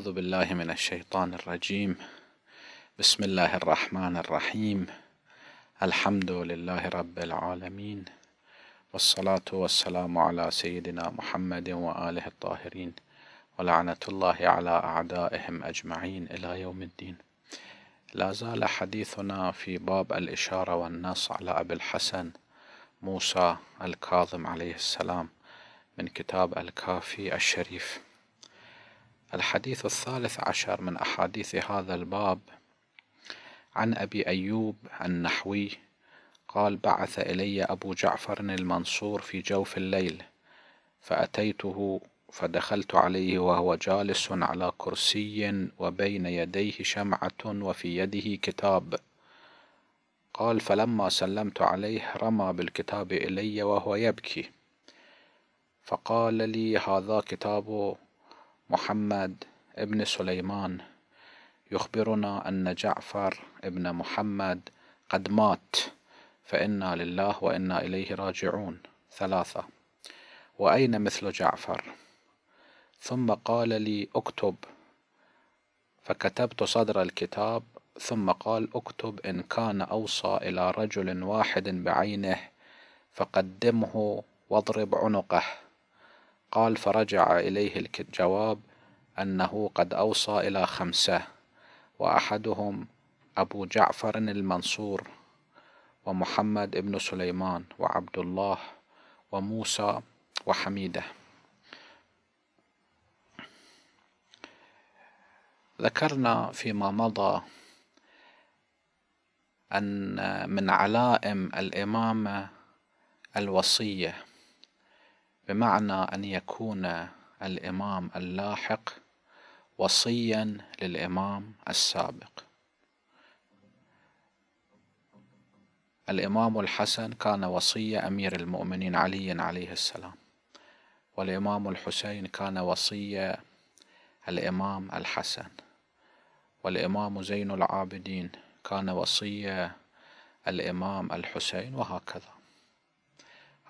أعوذ بالله من الشيطان الرجيم بسم الله الرحمن الرحيم الحمد لله رب العالمين والصلاة والسلام على سيدنا محمد وآله الطاهرين ولعنة الله على أعدائهم أجمعين إلى يوم الدين لا زال حديثنا في باب الإشارة والنص على أبي الحسن موسى الكاظم عليه السلام من كتاب الكافي الشريف الحديث الثالث عشر من أحاديث هذا الباب عن أبي أيوب النحوي قال بعث إلي أبو جعفر المنصور في جوف الليل فأتيته فدخلت عليه وهو جالس على كرسي وبين يديه شمعة وفي يده كتاب قال فلما سلمت عليه رمى بالكتاب إلي وهو يبكي فقال لي هذا كتاب محمد ابن سليمان يخبرنا أن جعفر ابن محمد قد مات فإنا لله وإنا إليه راجعون ثلاثة وأين مثل جعفر ثم قال لي اكتب فكتبت صدر الكتاب ثم قال اكتب إن كان أوصى إلى رجل واحد بعينه فقدمه واضرب عنقه قال فرجع إليه الجواب أنه قد أوصى إلى خمسة وأحدهم أبو جعفر المنصور ومحمد ابن سليمان وعبد الله وموسى وحميده ذكرنا فيما مضى أن من علائم الإمامة الوصية بمعنى أن يكون الإمام اللاحق وصيا للإمام السابق الإمام الحسن كان وصي أمير المؤمنين علي عليه السلام والإمام الحسين كان وصي الإمام الحسن والإمام زين العابدين كان وصي الإمام الحسين وهكذا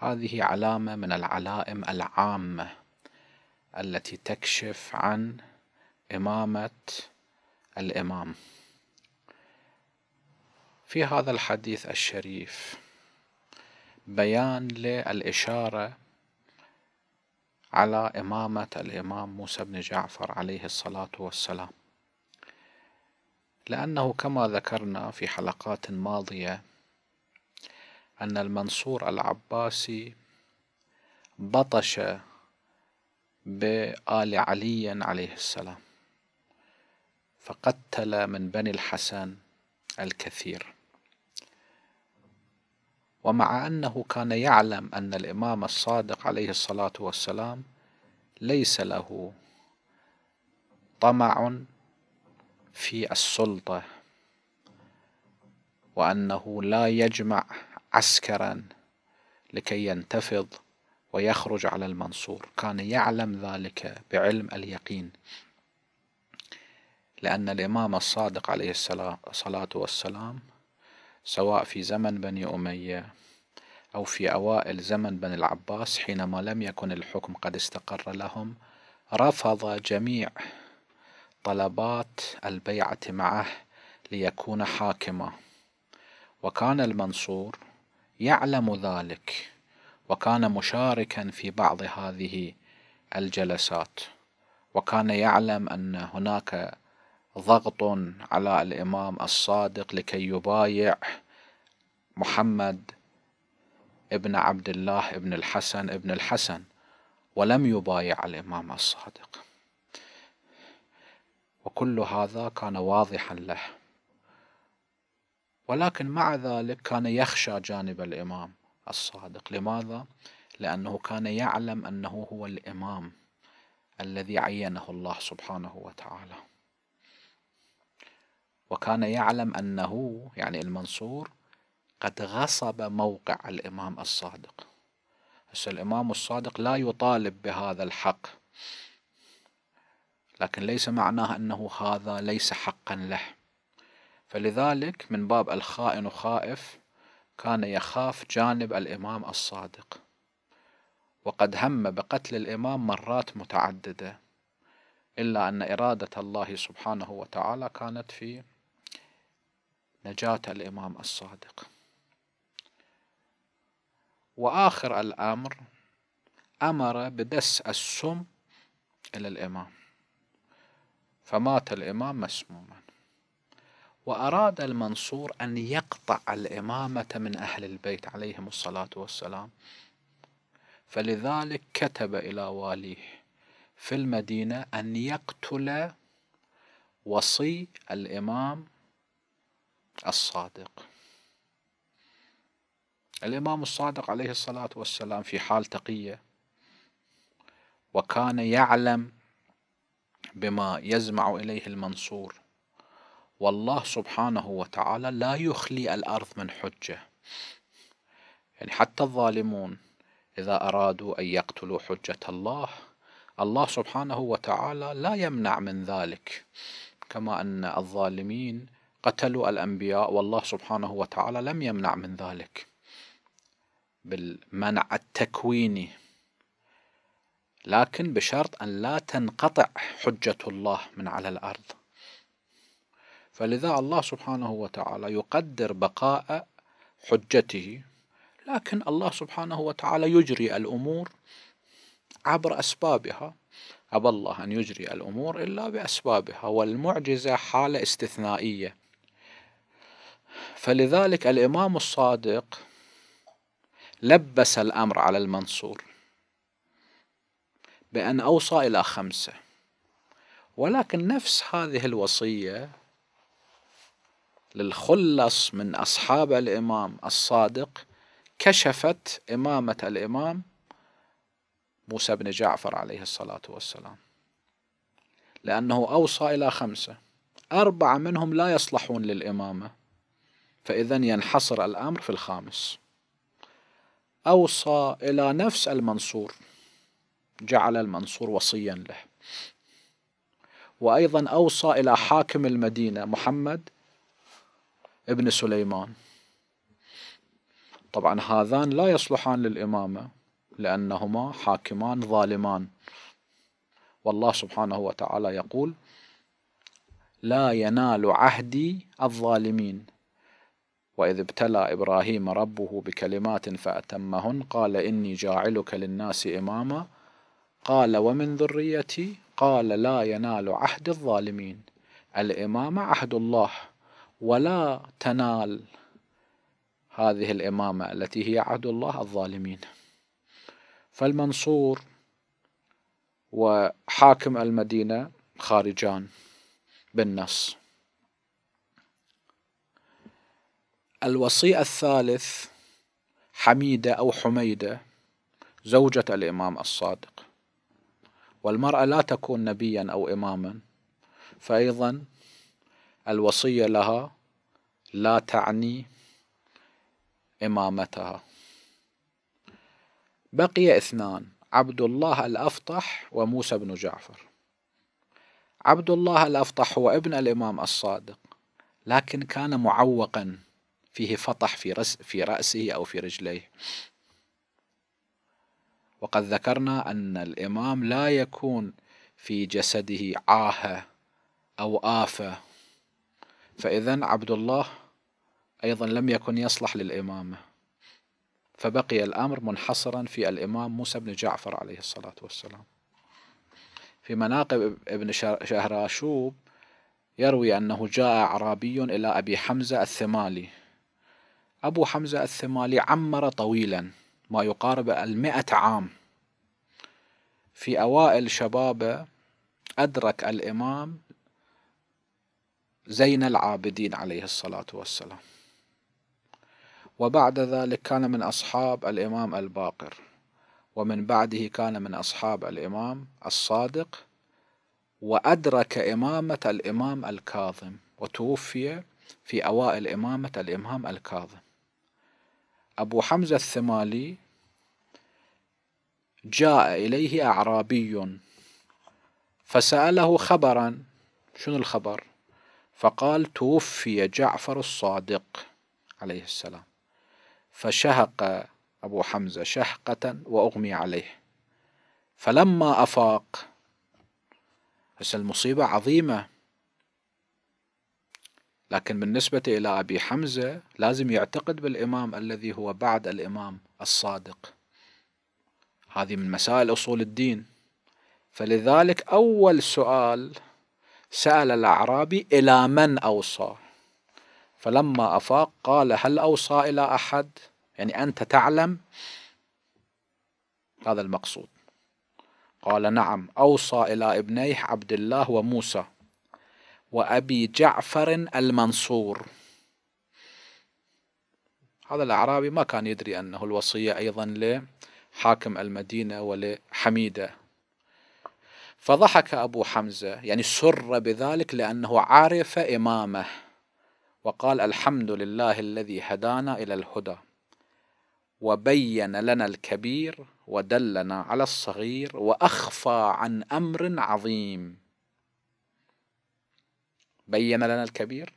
هذه علامة من العلائم العامة التي تكشف عن إمامة الإمام في هذا الحديث الشريف بيان للإشارة على إمامة الإمام موسى بن جعفر عليه الصلاة والسلام لأنه كما ذكرنا في حلقات ماضية أن المنصور العباسي بطش بآل علي عليه السلام فقتل من بني الحسن الكثير ومع أنه كان يعلم أن الإمام الصادق عليه الصلاة والسلام ليس له طمع في السلطة وأنه لا يجمع عسكرا لكي ينتفض ويخرج على المنصور كان يعلم ذلك بعلم اليقين لأن الإمام الصادق عليه الصلاة والسلام سواء في زمن بني أمية أو في أوائل زمن بني العباس حينما لم يكن الحكم قد استقر لهم رفض جميع طلبات البيعة معه ليكون حاكما وكان المنصور يعلم ذلك وكان مشاركا في بعض هذه الجلسات وكان يعلم ان هناك ضغط على الامام الصادق لكي يبايع محمد ابن عبد الله ابن الحسن ابن الحسن ولم يبايع الامام الصادق وكل هذا كان واضحا له ولكن مع ذلك كان يخشى جانب الإمام الصادق لماذا؟ لأنه كان يعلم أنه هو الإمام الذي عينه الله سبحانه وتعالى وكان يعلم أنه يعني المنصور قد غصب موقع الإمام الصادق بس الإمام الصادق لا يطالب بهذا الحق لكن ليس معناه أنه هذا ليس حقا له فلذلك من باب الخائن خائف كان يخاف جانب الإمام الصادق وقد هم بقتل الإمام مرات متعددة إلا أن إرادة الله سبحانه وتعالى كانت في نجاة الإمام الصادق وآخر الأمر أمر بدس السم إلى الإمام فمات الإمام مسموما وأراد المنصور أن يقطع الإمامة من أهل البيت عليهم الصلاة والسلام فلذلك كتب إلى واليه في المدينة أن يقتل وصي الإمام الصادق الإمام الصادق عليه الصلاة والسلام في حال تقية وكان يعلم بما يزمع إليه المنصور والله سبحانه وتعالى لا يخلي الأرض من حجة يعني حتى الظالمون إذا أرادوا أن يقتلوا حجة الله الله سبحانه وتعالى لا يمنع من ذلك كما أن الظالمين قتلوا الأنبياء والله سبحانه وتعالى لم يمنع من ذلك بالمنع التكويني لكن بشرط أن لا تنقطع حجة الله من على الأرض فلذا الله سبحانه وتعالى يقدر بقاء حجته لكن الله سبحانه وتعالى يجري الأمور عبر أسبابها أبى الله أن يجري الأمور إلا بأسبابها والمعجزة حالة استثنائية فلذلك الإمام الصادق لبس الأمر على المنصور بأن أوصى إلى خمسة ولكن نفس هذه الوصية للخلص من أصحاب الإمام الصادق كشفت إمامة الإمام موسى بن جعفر عليه الصلاة والسلام لأنه أوصى إلى خمسة أربعة منهم لا يصلحون للإمامة فإذا ينحصر الأمر في الخامس أوصى إلى نفس المنصور جعل المنصور وصيا له وأيضا أوصى إلى حاكم المدينة محمد ابن سليمان طبعا هذان لا يصلحان للإمامة لأنهما حاكمان ظالمان والله سبحانه وتعالى يقول لا ينال عهدي الظالمين وإذ ابتلى إبراهيم ربه بكلمات فأتمهن قال إني جاعلك للناس إماما قال ومن ذريتي قال لا ينال عهد الظالمين الإمامة عهد الله ولا تنال هذه الإمامة التي هي عدو الله الظالمين فالمنصور وحاكم المدينة خارجان بالنص الوصي الثالث حميدة أو حميدة زوجة الإمام الصادق والمرأة لا تكون نبيا أو إماما فأيضا الوصية لها لا تعني إمامتها بقي اثنان عبد الله الأفطح وموسى بن جعفر عبد الله الأفطح هو ابن الإمام الصادق لكن كان معوقا فيه فطح في, رس في رأسه أو في رجليه وقد ذكرنا أن الإمام لا يكون في جسده عاهة أو آفة فإذا عبد الله أيضا لم يكن يصلح للإمامة فبقي الأمر منحصرا في الإمام موسى بن جعفر عليه الصلاة والسلام في مناقب ابن شهراشوب يروي أنه جاء أعرابي إلى أبي حمزة الثمالي أبو حمزة الثمالي عمر طويلا ما يقارب المئة عام في أوائل شبابه أدرك الإمام زين العابدين عليه الصلاة والسلام وبعد ذلك كان من أصحاب الإمام الباقر ومن بعده كان من أصحاب الإمام الصادق وأدرك إمامة الإمام الكاظم وتوفي في أوائل إمامة الإمام الكاظم أبو حمزة الثمالي جاء إليه أعرابي فسأله خبرا شنو الخبر فقال توفي جعفر الصادق عليه السلام فشهق أبو حمزة شهقة وأغمي عليه فلما أفاق بس المصيبة عظيمة لكن بالنسبة إلى أبي حمزة لازم يعتقد بالإمام الذي هو بعد الإمام الصادق هذه من مسائل أصول الدين فلذلك أول سؤال سأل الأعرابي إلى من أوصى فلما أفاق قال هل أوصى إلى أحد يعني أنت تعلم هذا المقصود قال نعم أوصى إلى ابنيه عبد الله وموسى وأبي جعفر المنصور هذا الأعرابي ما كان يدري أنه الوصية أيضا لحاكم المدينة ولحميدة فضحك أبو حمزة يعني سر بذلك لأنه عرف إمامه وقال الحمد لله الذي هدانا إلى الهدى وبين لنا الكبير ودلنا على الصغير وأخفى عن أمر عظيم بين لنا الكبير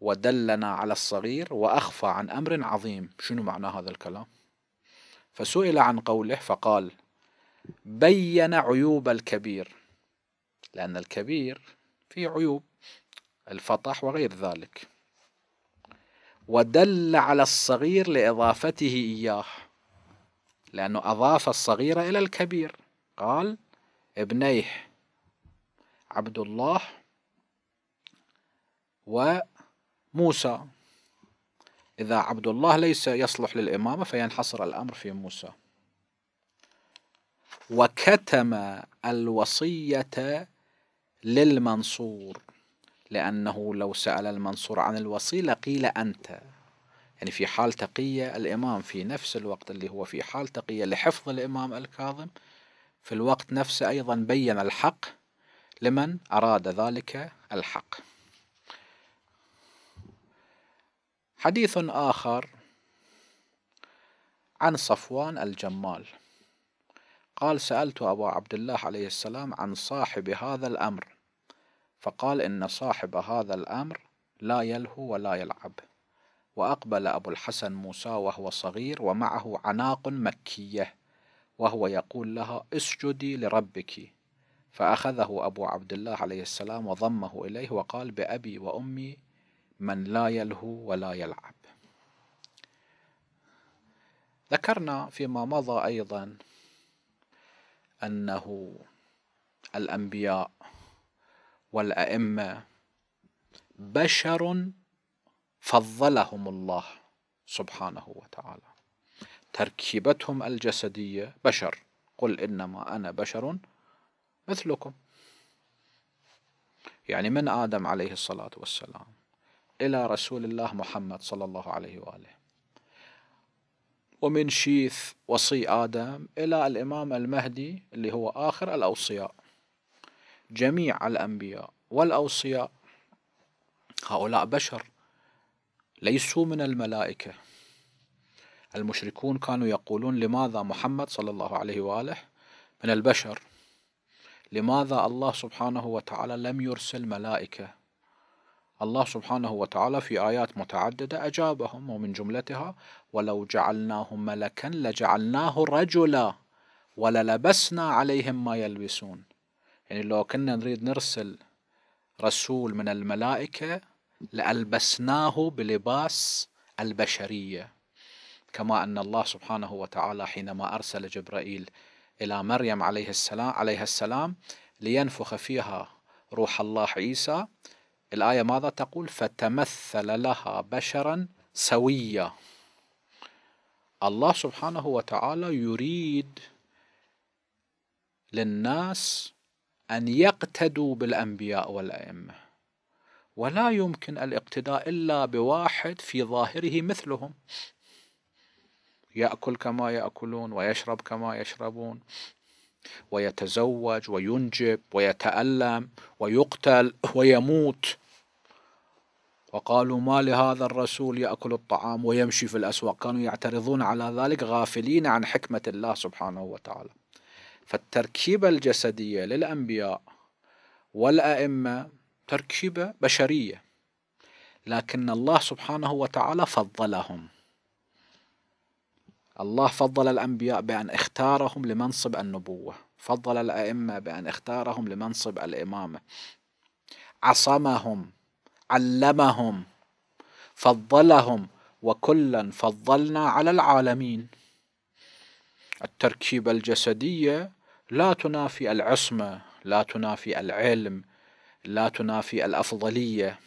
ودلنا على الصغير وأخفى عن أمر عظيم شنو معنى هذا الكلام فسئل عن قوله فقال بين عيوب الكبير لأن الكبير فيه عيوب الفطح وغير ذلك ودل على الصغير لإضافته إياه لأنه أضاف الصغير إلى الكبير قال ابنيه عبد الله وموسى إذا عبد الله ليس يصلح للإمامة فينحصر الأمر في موسى وكتم الوصية للمنصور لأنه لو سأل المنصور عن الوصية لقيل أنت يعني في حال تقية الإمام في نفس الوقت اللي هو في حال تقية لحفظ الإمام الكاظم في الوقت نفسه أيضا بين الحق لمن أراد ذلك الحق حديث آخر عن صفوان الجمال قال سألت أبا عبد الله عليه السلام عن صاحب هذا الأمر فقال إن صاحب هذا الأمر لا يلهو ولا يلعب وأقبل أبو الحسن موسى وهو صغير ومعه عناق مكية وهو يقول لها اسجدي لربك فأخذه أبو عبد الله عليه السلام وضمه إليه وقال بأبي وأمي من لا يلهو ولا يلعب ذكرنا فيما مضى أيضا أنه الأنبياء والأئمة بشر فضلهم الله سبحانه وتعالى تركيبتهم الجسدية بشر قل إنما أنا بشر مثلكم يعني من آدم عليه الصلاة والسلام إلى رسول الله محمد صلى الله عليه وآله ومن شيث وصي آدم إلى الإمام المهدي اللي هو آخر الأوصياء جميع الأنبياء والأوصياء هؤلاء بشر ليسوا من الملائكة المشركون كانوا يقولون لماذا محمد صلى الله عليه وآله من البشر لماذا الله سبحانه وتعالى لم يرسل ملائكة الله سبحانه وتعالى في آيات متعددة أجابهم ومن جملتها ولو جعلناه ملكا لجعلناه رجلا وللبسنا عليهم ما يلبسون يعني لو كنا نريد نرسل رسول من الملائكة لألبسناه بلباس البشرية كما أن الله سبحانه وتعالى حينما أرسل جبرائيل إلى مريم عليه السلام عليها السلام لينفخ فيها روح الله عيسى الآية ماذا تقول فتمثل لها بشرا سويا الله سبحانه وتعالى يريد للناس أن يقتدوا بالأنبياء والأئمة ولا يمكن الاقتداء إلا بواحد في ظاهره مثلهم يأكل كما يأكلون ويشرب كما يشربون ويتزوج وينجب ويتألم ويقتل ويموت وقالوا ما لهذا الرسول يأكل الطعام ويمشي في الأسواق كانوا يعترضون على ذلك غافلين عن حكمة الله سبحانه وتعالى فالتركيبة الجسدية للأنبياء والأئمة تركيبة بشرية لكن الله سبحانه وتعالى فضلهم الله فضل الأنبياء بأن اختارهم لمنصب النبوة فضل الأئمة بأن اختارهم لمنصب الإمامة عصمهم علمهم فضلهم وكلا فضلنا على العالمين التركيبة الجسدية لا تنافي العصمة لا تنافي العلم لا تنافي الأفضلية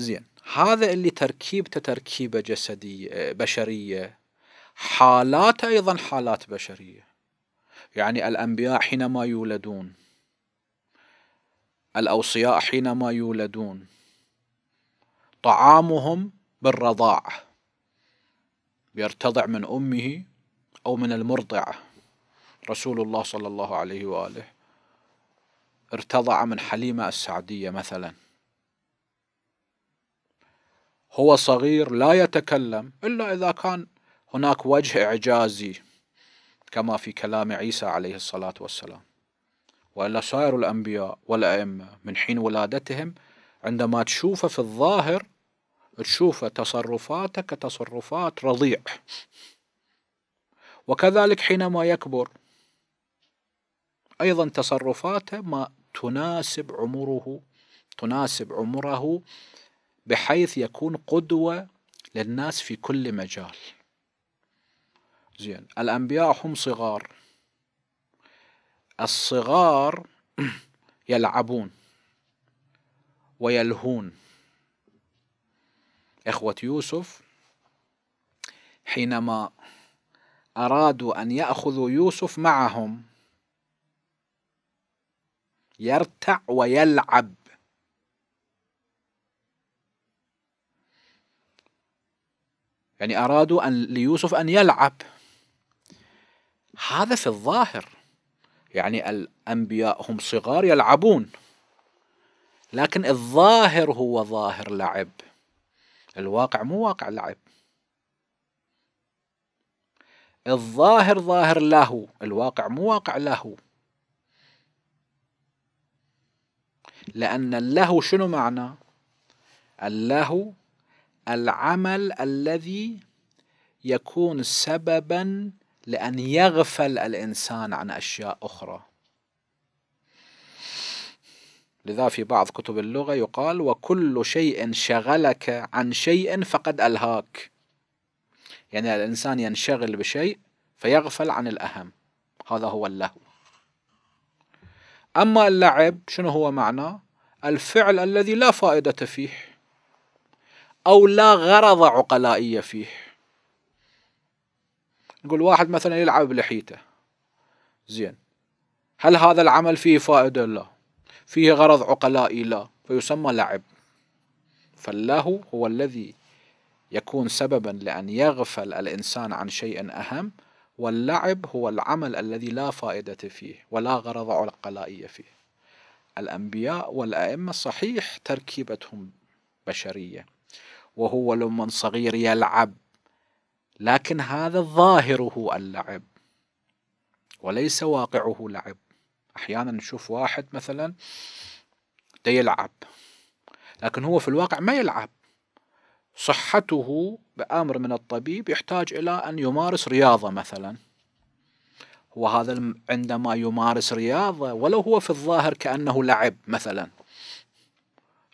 زين هذا اللي تركيبته تركيبه جسديه بشريه حالاته ايضا حالات بشريه يعني الانبياء حينما يولدون الاوصياء حينما يولدون طعامهم بالرضاع يرتضع من امه او من المرضعه رسول الله صلى الله عليه واله ارتضع من حليمه السعديه مثلا هو صغير لا يتكلم إلا إذا كان هناك وجه إعجازي كما في كلام عيسى عليه الصلاة والسلام وإلا سائر الأنبياء والأئمة من حين ولادتهم عندما تشوفه في الظاهر تشوفه تصرفاته كتصرفات رضيع وكذلك حينما يكبر أيضا تصرفاته ما تناسب عمره تناسب عمره بحيث يكون قدوة للناس في كل مجال زين الأنبياء هم صغار الصغار يلعبون ويلهون إخوة يوسف حينما أرادوا أن يأخذوا يوسف معهم يرتع ويلعب يعني أرادوا أن ليوسف أن يلعب هذا في الظاهر يعني الأنبياء هم صغار يلعبون لكن الظاهر هو ظاهر لعب الواقع مو واقع لعب الظاهر ظاهر لهو الواقع مو واقع لهو لأن اللهو شنو معنى اللهو العمل الذي يكون سببا لأن يغفل الإنسان عن أشياء أخرى لذا في بعض كتب اللغة يقال وكل شيء شغلك عن شيء فقد ألهاك يعني الإنسان ينشغل بشيء فيغفل عن الأهم هذا هو اللهو أما اللعب شنو هو معناه الفعل الذي لا فائدة فيه أو لا غرض عقلائية فيه نقول واحد مثلا يلعب بلحيته زين هل هذا العمل فيه فائدة؟ لا فيه غرض عقلائي لا فيسمى لعب فالله هو الذي يكون سببا لأن يغفل الإنسان عن شيء أهم واللعب هو العمل الذي لا فائدة فيه ولا غرض عقلائي فيه الأنبياء والأئمة صحيح تركيبتهم بشرية وهو لمن صغير يلعب لكن هذا الظاهر هو اللعب وليس واقعه لعب احيانا نشوف واحد مثلا ده يلعب لكن هو في الواقع ما يلعب صحته بأمر من الطبيب يحتاج إلى أن يمارس رياضة مثلا وهذا عندما يمارس رياضة ولو هو في الظاهر كأنه لعب مثلا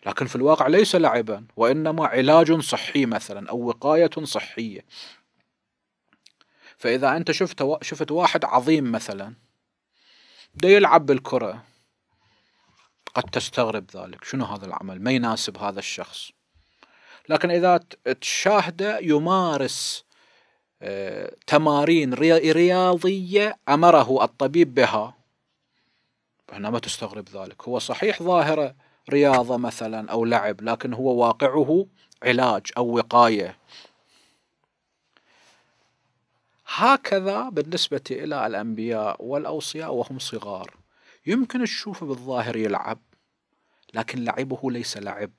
لكن في الواقع ليس لعبا وإنما علاج صحي مثلا أو وقاية صحية فإذا أنت شفت شفت واحد عظيم مثلا ده يلعب بالكرة قد تستغرب ذلك شنو هذا العمل ما يناسب هذا الشخص لكن إذا تشاهده يمارس آه، تمارين رياضية أمره الطبيب بها هنا ما تستغرب ذلك هو صحيح ظاهرة رياضة مثلا أو لعب لكن هو واقعه علاج أو وقاية هكذا بالنسبة إلى الأنبياء والأوصياء وهم صغار يمكن تشوفه بالظاهر يلعب لكن لعبه ليس لعب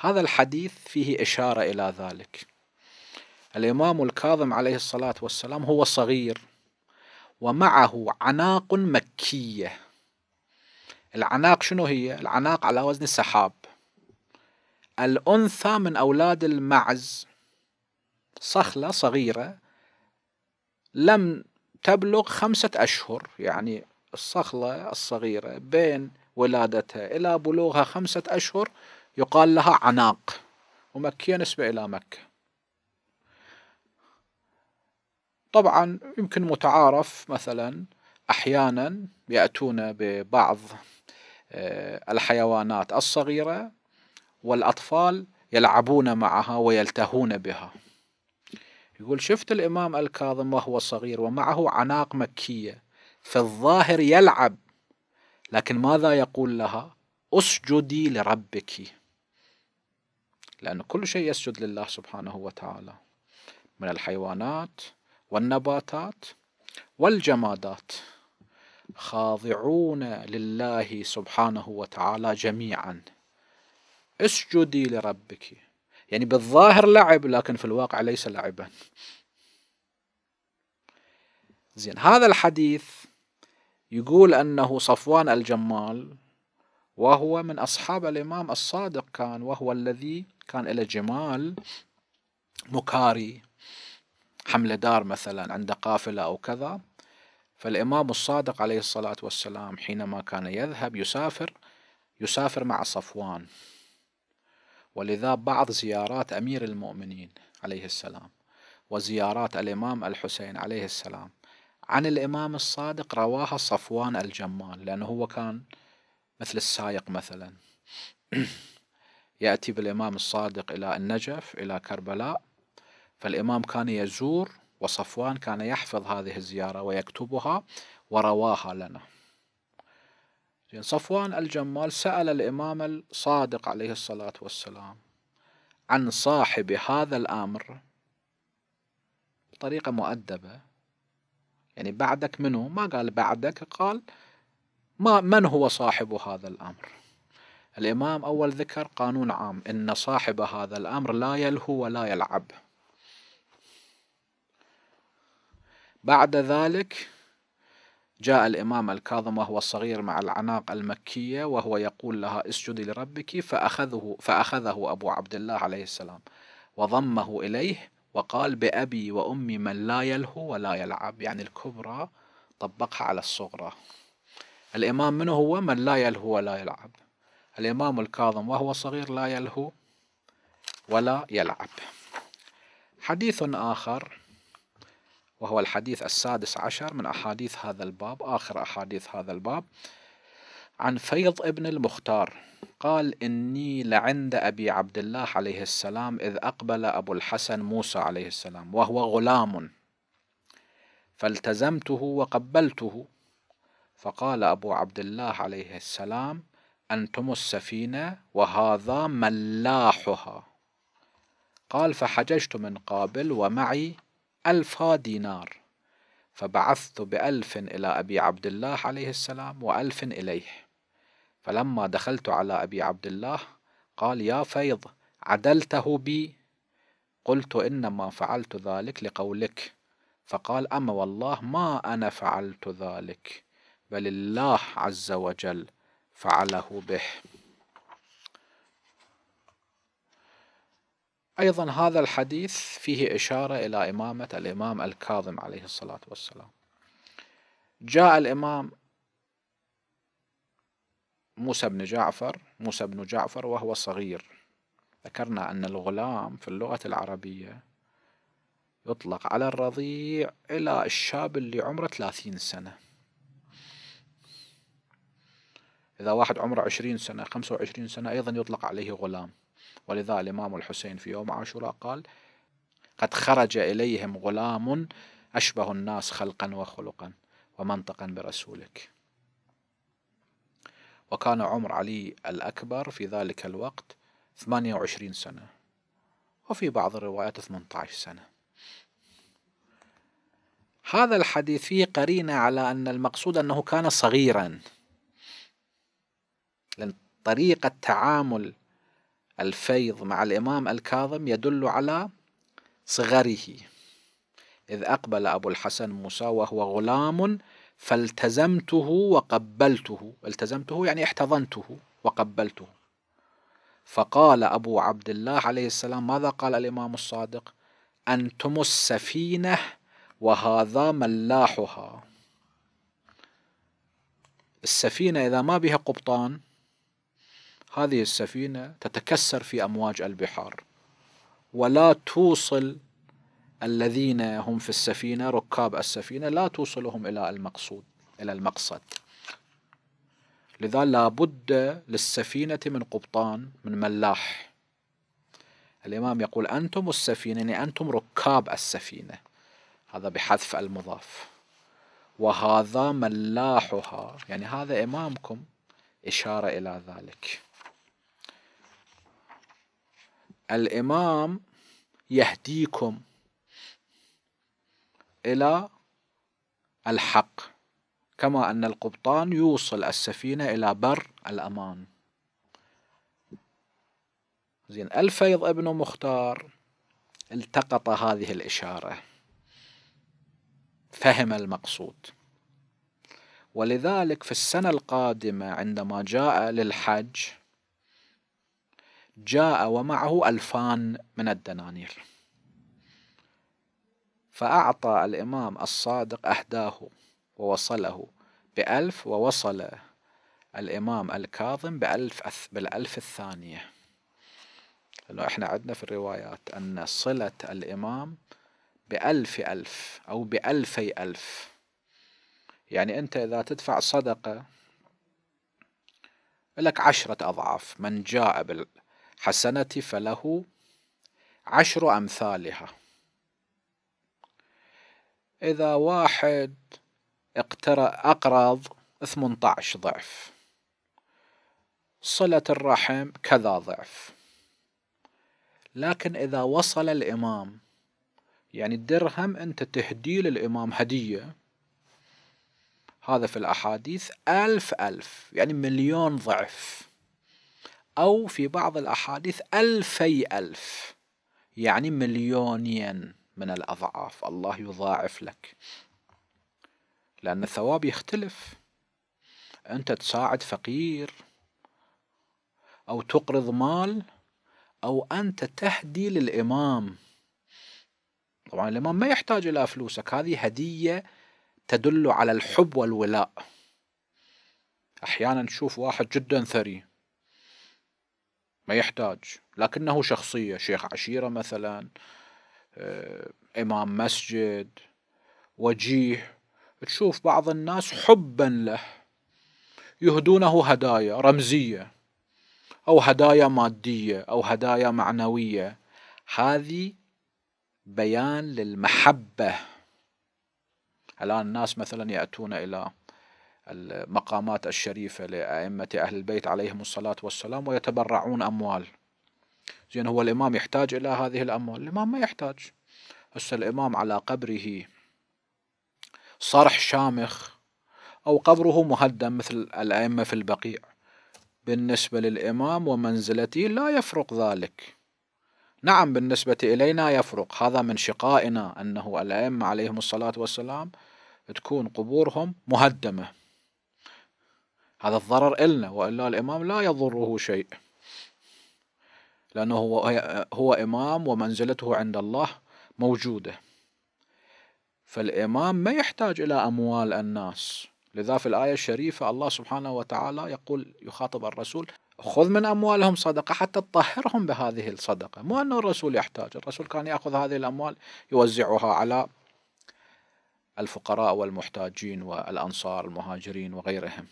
هذا الحديث فيه إشارة إلى ذلك الإمام الكاظم عليه الصلاة والسلام هو صغير ومعه عناق مكيه العناق شنو هي العناق على وزن السحاب الأنثى من أولاد المعز صخلة صغيرة لم تبلغ خمسة أشهر يعني الصخلة الصغيرة بين ولادتها إلى بلوغها خمسة أشهر يقال لها عناق ومكية نسبة إلى مكة طبعا يمكن متعارف مثلا أحيانا يأتون ببعض آه، الحيوانات الصغيرة والأطفال يلعبون معها ويلتهون بها يقول شفت الإمام الكاظم وهو صغير ومعه عناق مكية في الظاهر يلعب لكن ماذا يقول لها اسجدي لربك لأن كل شيء يسجد لله سبحانه وتعالى من الحيوانات والنباتات والجمادات خاضعون لله سبحانه وتعالى جميعا اسجدي لربك يعني بالظاهر لعب لكن في الواقع ليس لعبا زين هذا الحديث يقول أنه صفوان الجمال وهو من أصحاب الإمام الصادق كان وهو الذي كان الى جمال مكاري حملة دار مثلا عند قافلة أو كذا فالإمام الصادق عليه الصلاة والسلام حينما كان يذهب يسافر يسافر مع صفوان ولذا بعض زيارات أمير المؤمنين عليه السلام وزيارات الإمام الحسين عليه السلام عن الإمام الصادق رواها صفوان الجمال لأنه هو كان مثل السائق مثلا يأتي بالإمام الصادق إلى النجف إلى كربلاء فالإمام كان يزور وصفوان كان يحفظ هذه الزيارة ويكتبها ورواها لنا صفوان الجمال سأل الإمام الصادق عليه الصلاة والسلام عن صاحب هذا الأمر بطريقة مؤدبة يعني بعدك منه ما قال بعدك قال ما من هو صاحب هذا الأمر الإمام أول ذكر قانون عام إن صاحب هذا الأمر لا يلهو ولا يلعب بعد ذلك جاء الإمام الكاظم وهو الصغير مع العناق المكية وهو يقول لها اسجدي لربك فأخذه, فأخذه أبو عبد الله عليه السلام وضمه إليه وقال بأبي وأمي من لا يلهو ولا يلعب يعني الكبرى طبقها على الصغرى الإمام من هو من لا يلهو ولا يلعب الإمام الكاظم وهو صغير لا يلهو ولا يلعب حديث آخر وهو الحديث السادس عشر من أحاديث هذا الباب آخر أحاديث هذا الباب عن فيض ابن المختار قال إني لعند أبي عبد الله عليه السلام إذ أقبل أبو الحسن موسى عليه السلام وهو غلام فالتزمته وقبلته فقال أبو عبد الله عليه السلام أنتم السفينة وهذا ملاحها قال فحججت من قابل ومعي ألفا دينار فبعثت بألف إلى أبي عبد الله عليه السلام وألف إليه فلما دخلت على أبي عبد الله قال يا فيض عدلته بي قلت إنما فعلت ذلك لقولك فقال أما والله ما أنا فعلت ذلك بل الله عز وجل فعله به أيضا هذا الحديث فيه إشارة إلى إمامة الإمام الكاظم عليه الصلاة والسلام جاء الإمام موسى بن جعفر موسى بن جعفر وهو صغير ذكرنا أن الغلام في اللغة العربية يطلق على الرضيع إلى الشاب اللي عمره 30 سنة إذا واحد عمره 20 سنة 25 سنة أيضا يطلق عليه غلام ولذا الإمام الحسين في يوم عاشوراء قال قد خرج إليهم غلام أشبه الناس خلقا وخلقا ومنطقا برسولك وكان عمر علي الأكبر في ذلك الوقت 28 سنة وفي بعض الروايات 18 سنة هذا الحديث فيه قرينة على أن المقصود أنه كان صغيرا لأن طريقة تعامل الفيض مع الإمام الكاظم يدل على صغره إذ أقبل أبو الحسن موسى وهو غلام فالتزمته وقبلته التزمته يعني احتضنته وقبلته فقال أبو عبد الله عليه السلام ماذا قال الإمام الصادق أنتم السفينة وهذا ملاحها السفينة إذا ما بها قبطان هذه السفينة تتكسر في أمواج البحار ولا توصل الذين هم في السفينة ركاب السفينة لا توصلهم إلى المقصود إلى المقصد لذا لابد للسفينة من قبطان من ملاح الإمام يقول أنتم السفينة يعني أنتم ركاب السفينة هذا بحذف المضاف وهذا ملاحها يعني هذا إمامكم إشارة إلى ذلك الإمام يهديكم إلى الحق كما أن القبطان يوصل السفينة إلى بر الأمان زين الفيض ابن مختار التقط هذه الإشارة فهم المقصود ولذلك في السنة القادمة عندما جاء للحج جاء ومعه ألفان من الدنانير فأعطى الإمام الصادق أهداه ووصله بألف ووصل الإمام الكاظم بألف بالألف الثانية لأنه إحنا عندنا في الروايات أن صلة الإمام بألف ألف أو بألفي ألف يعني أنت إذا تدفع صدقة لك عشرة أضعاف من جاء بال حسنة فله عشر أمثالها إذا واحد أقرض 18 ضعف صلة الرحم كذا ضعف لكن إذا وصل الإمام يعني الدرهم أنت تهدي للإمام هدية هذا في الأحاديث ألف ألف يعني مليون ضعف أو في بعض الأحاديث ألفي ألف يعني مليونين من الأضعاف الله يضاعف لك لأن الثواب يختلف أنت تساعد فقير أو تقرض مال أو أنت تهدي للإمام طبعا الإمام ما يحتاج إلى فلوسك هذه هدية تدل على الحب والولاء أحيانا تشوف واحد جدا ثري ما يحتاج لكنه شخصية شيخ عشيرة مثلا آه، إمام مسجد وجيه تشوف بعض الناس حبا له يهدونه هدايا رمزية أو هدايا مادية أو هدايا معنوية هذه بيان للمحبة الآن الناس مثلا يأتون إلى المقامات الشريفة لأئمة أهل البيت عليهم الصلاة والسلام ويتبرعون أموال زين هو الإمام يحتاج إلى هذه الأموال الإمام ما يحتاج هسه الإمام على قبره صرح شامخ أو قبره مهدم مثل الأئمة في البقيع بالنسبة للإمام ومنزلته لا يفرق ذلك نعم بالنسبة إلينا يفرق هذا من شقائنا أنه الأئمة عليهم الصلاة والسلام تكون قبورهم مهدمة هذا الضرر إلنا وإلا الإمام لا يضره شيء لأنه هو, هو إمام ومنزلته عند الله موجودة فالإمام ما يحتاج إلى أموال الناس لذا في الآية الشريفة الله سبحانه وتعالى يقول يخاطب الرسول خذ من أموالهم صدقة حتى تطهرهم بهذه الصدقة مو أن الرسول يحتاج الرسول كان يأخذ هذه الأموال يوزعها على الفقراء والمحتاجين والأنصار المهاجرين وغيرهم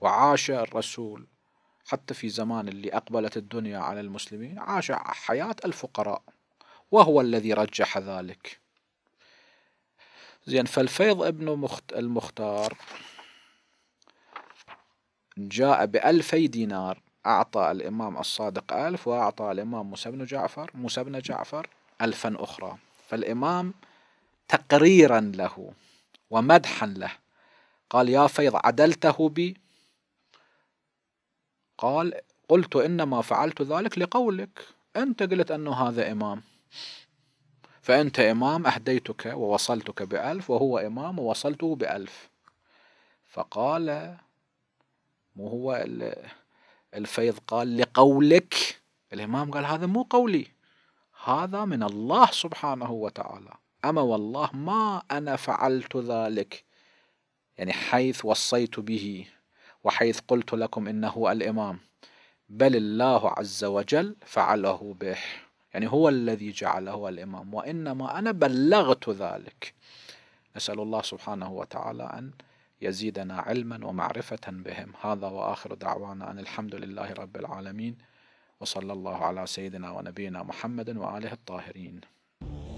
وعاش الرسول حتى في زمان اللي أقبلت الدنيا على المسلمين عاش حياة الفقراء وهو الذي رجح ذلك زين فالفيض ابن المختار جاء بألفي دينار أعطى الإمام الصادق ألف وأعطى الإمام موسى بن جعفر موسى بن جعفر ألفا أخرى فالإمام تقريرا له ومدحا له قال يا فيض عدلته بي قال قلت إنما فعلت ذلك لقولك أنت قلت أنه هذا إمام فأنت إمام أهديتك ووصلتك بألف وهو إمام ووصلته بألف فقال مو هو الفيض قال لقولك الإمام قال هذا مو قولي هذا من الله سبحانه وتعالى أما والله ما أنا فعلت ذلك يعني حيث وصيت به وحيث قلت لكم إنه الإمام بل الله عز وجل فعله به يعني هو الذي جعله الإمام وإنما أنا بلغت ذلك نسأل الله سبحانه وتعالى أن يزيدنا علما ومعرفة بهم هذا وآخر دعوانا أن الحمد لله رب العالمين وصلى الله على سيدنا ونبينا محمد وآله الطاهرين